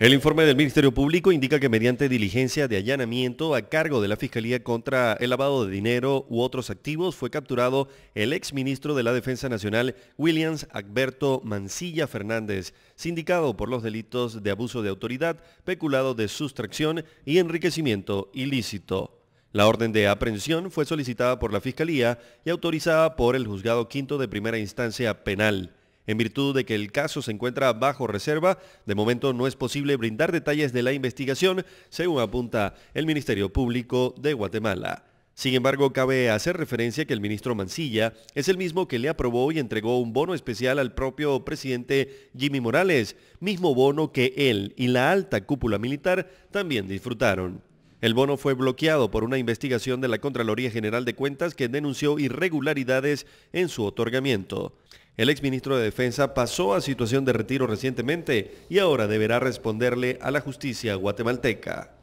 El informe del Ministerio Público indica que mediante diligencia de allanamiento a cargo de la Fiscalía contra el lavado de dinero u otros activos fue capturado el exministro de la Defensa Nacional Williams Alberto Mancilla Fernández, sindicado por los delitos de abuso de autoridad, peculado de sustracción y enriquecimiento ilícito. La orden de aprehensión fue solicitada por la Fiscalía y autorizada por el Juzgado Quinto de Primera Instancia Penal. En virtud de que el caso se encuentra bajo reserva, de momento no es posible brindar detalles de la investigación, según apunta el Ministerio Público de Guatemala. Sin embargo, cabe hacer referencia que el ministro Mancilla es el mismo que le aprobó y entregó un bono especial al propio presidente Jimmy Morales, mismo bono que él y la alta cúpula militar también disfrutaron. El bono fue bloqueado por una investigación de la Contraloría General de Cuentas que denunció irregularidades en su otorgamiento. El exministro de Defensa pasó a situación de retiro recientemente y ahora deberá responderle a la justicia guatemalteca.